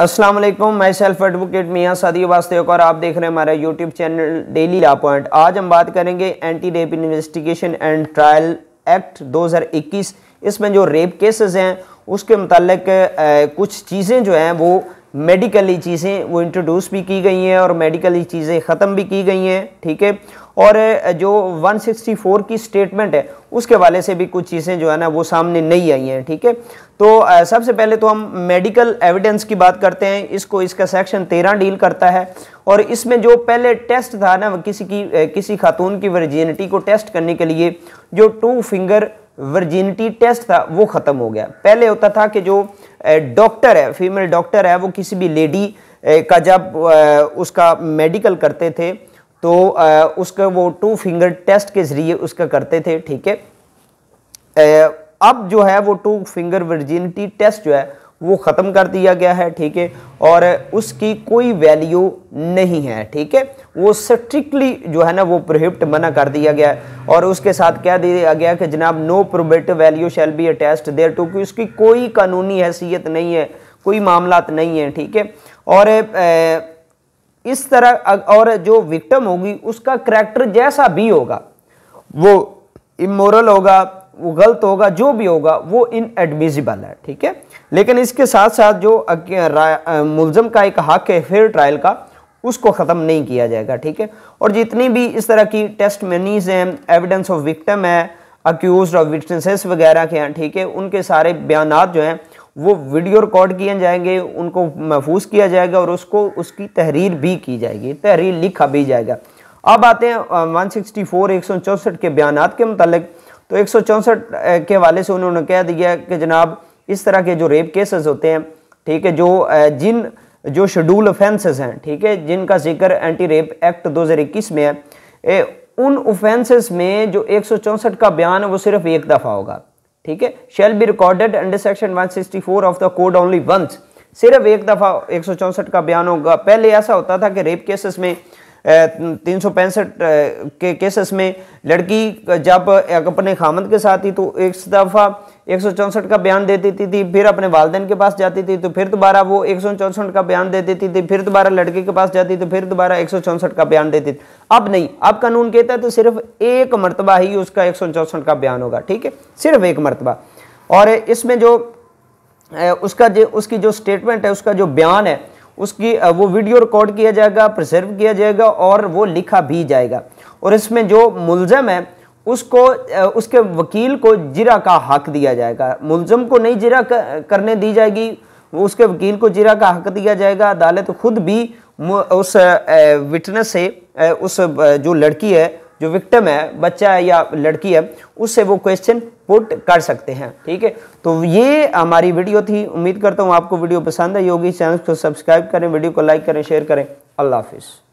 असलम मैं self advocate मियाँ सादी वास्ते और आप देख रहे हैं हमारा YouTube channel daily law point आज हम बात करेंगे anti rape investigation and trial act 2021 इसमें जो रेप केसेस हैं उसके मतलब कुछ चीज़ें जो हैं वो मेडिकली चीज़ें वो इंट्रोड्यूस भी की गई हैं और मेडिकली चीज़ें ख़त्म भी की गई हैं ठीक है और जो 164 की स्टेटमेंट है उसके वाले से भी कुछ चीज़ें जो है ना वो सामने नहीं आई हैं ठीक है थीके? तो सबसे पहले तो हम मेडिकल एविडेंस की बात करते हैं इसको इसका सेक्शन 13 डील करता है और इसमें जो पहले टेस्ट था ना किसी की किसी खातून की वर्जिनिटी को टेस्ट करने के लिए जो टू फिंगर वर्जिनिटी टेस्ट था वो ख़त्म हो गया पहले होता था कि जो डॉक्टर है फीमेल डॉक्टर है वो किसी भी लेडी का जब उसका मेडिकल करते थे तो उसका वो टू फिंगर टेस्ट के ज़रिए उसका करते थे ठीक है अब जो है वो टू फिंगर वर्जिनिटी टेस्ट जो है वो ख़त्म कर दिया गया है ठीक है और उसकी कोई वैल्यू नहीं है ठीक है वो स्ट्रिक्टली जो है ना वो प्रोहिप्ट मना कर दिया गया है और उसके साथ क्या दिया गया कि जनाब no probate value shall be attested thereto क्योंकि उसकी कोई कानूनी हैसियत नहीं है कोई मामला नहीं है ठीक है और ए, इस तरह और जो विक्टम होगी उसका करैक्टर जैसा भी होगा वो इमोरल होगा वो गलत होगा जो भी होगा वो इन एडमिजिबल है ठीक है लेकिन इसके साथ साथ जो मुलजम का एक हक है फेयर ट्रायल का उसको ख़त्म नहीं किया जाएगा ठीक है और जितनी भी इस तरह की टेस्ट मनीज हैं एविडेंस ऑफ विक्टम है अक्यूज और विटनेसेस वगैरह के हैं ठीक है उनके सारे बयान जो हैं वो वीडियो रिकॉर्ड किए जाएंगे उनको महफूज किया जाएगा और उसको उसकी तहरीर भी की जाएगी तहरीर लिखा भी जाएगा अब आते हैं 164 164 के बयान के मतलब तो एक के हवाले से उन्होंने कह दिया कि जनाब इस तरह के जो रेप केसेस होते हैं ठीक है जो जिन जो शेड्यूल ऑफेंसेस हैं ठीक है जिनका जिक्र एंटी रेप एक्ट 2021 में है ए, उन ऑफेंसेस में जो एक का बयान है वो सिर्फ एक दफ़ा होगा ठीक है shall be recorded under section 164 of the code only once सिर्फ एक दफ़ा एक का बयान होगा पहले ऐसा होता था कि रेप केसेस में तीन सौ पैंसठ के केसेस में लड़की जब अपने खामद के साथ थी तो एक दफ़ा एक सौ चौंसठ का बयान दे देती थी फिर अपने वालदेन के पास जाती थी तो फिर दोबारा वो एक सौ चौंसठ का बयान दे देती थी फिर दोबारा लड़के के पास जाती तो फिर दोबारा एक सौ चौंसठ का बयान देती थी अब नहीं अब कानून कहता है तो सिर्फ एक मरतबा ही उसका एक सौ चौंसठ का बयान होगा ठीक है सिर्फ एक मरतबा और इसमें जो उसका जो उसकी जो स्टेटमेंट है उसका जो बयान है उसकी वो वीडियो रिकॉर्ड किया जाएगा प्रिजर्व किया जाएगा और वो लिखा भी जाएगा और इसमें जो मुलजम है उसको उसके वकील को जिरा का हक दिया जाएगा मुलजम को नहीं जिरा करने दी जाएगी वो उसके वकील को जिरा का हक दिया जाएगा अदालत खुद भी उस विटनेस से उस जो लड़की है जो विक्टम है बच्चा है या लड़की है उससे वो क्वेश्चन पुट कर सकते हैं ठीक है तो ये हमारी वीडियो थी उम्मीद करता हूँ आपको वीडियो पसंद आई होगी चैनल को सब्सक्राइब करें वीडियो को लाइक करें शेयर करें अल्लाह हाफिज़